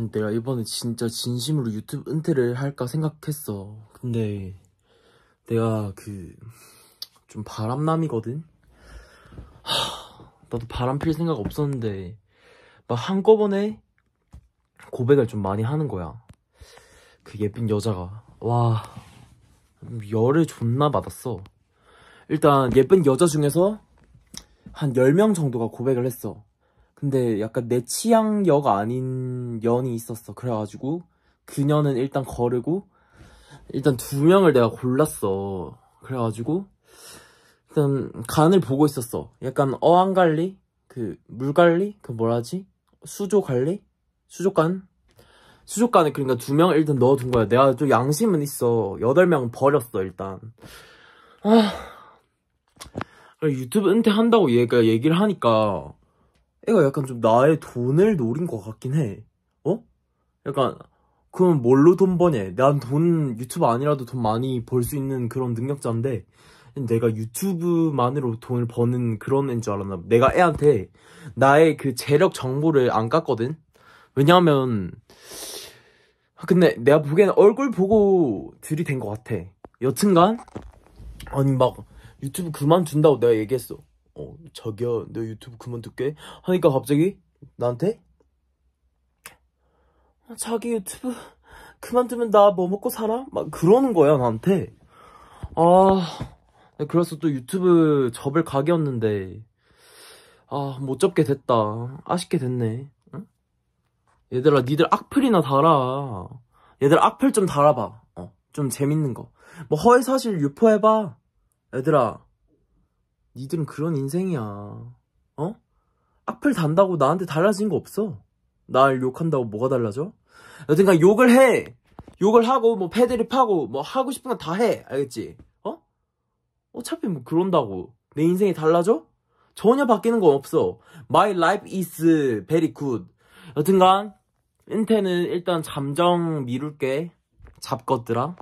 아니 내가 이번에 진짜 진심으로 유튜브 은퇴를 할까 생각했어 근데 내가 그 좀 바람남이거든? 하, 나도 바람 필 생각 없었는데 막 한꺼번에 고백을 좀 많이 하는 거야 그 예쁜 여자가 와 열을 존나 받았어 일단 예쁜 여자 중에서 한 10명 정도가 고백을 했어 근데 약간 내 취향여가 아닌 연이 있었어. 그래가지고 그녀는 일단 거르고 일단 두 명을 내가 골랐어. 그래가지고 일단 간을 보고 있었어. 약간 어항 관리, 그 물 관리, 그 뭐라지? 수조 관리, 수족관. 수족관에 그러니까 두 명을 일단 넣어둔 거야. 내가 좀 양심은 있어. 여덟 명 버렸어 일단. 아. 유튜브 은퇴한다고 얘가 얘기를 하니까 애가 약간 좀 나의 돈을 노린 것 같긴 해. 어? 약간 그럼 뭘로 돈 버냐? 난 돈 유튜브 아니라도 돈 많이 벌 수 있는 그런 능력자인데 내가 유튜브만으로 돈을 버는 그런 애인 줄 알았나 내가 애한테 나의 그 재력 정보를 안 깠거든? 왜냐하면 근데 내가 보기엔 얼굴 보고 들이댄 것 같아 여튼간 아니 막 유튜브 그만둔다고 내가 얘기했어 저기요 너 유튜브 그만둘게 하니까 갑자기 나한테 아, 자기 유튜브 그만두면 나 뭐 먹고 살아? 막 그러는 거야 나한테 아 네, 그래서 또 유튜브 접을 각이었는데 아 못 접게 됐다 아쉽게 됐네 응? 얘들아 니들 악플이나 달아 얘들 악플 좀 달아봐 어, 좀 재밌는 거 뭐 허위사실 유포해봐 얘들아 니들은 그런 인생이야. 어? 악플 단다고 나한테 달라진 거 없어. 날 욕한다고 뭐가 달라져? 여튼간 욕을 해. 욕을 하고 뭐 패드립하고 뭐 하고 싶은 건 다 해. 알겠지? 어? 어차피 뭐 그런다고 내 인생이 달라져? 전혀 바뀌는 건 없어. My life is very good. 여튼간 은퇴는 일단 잠정 미룰게. 잡것들아.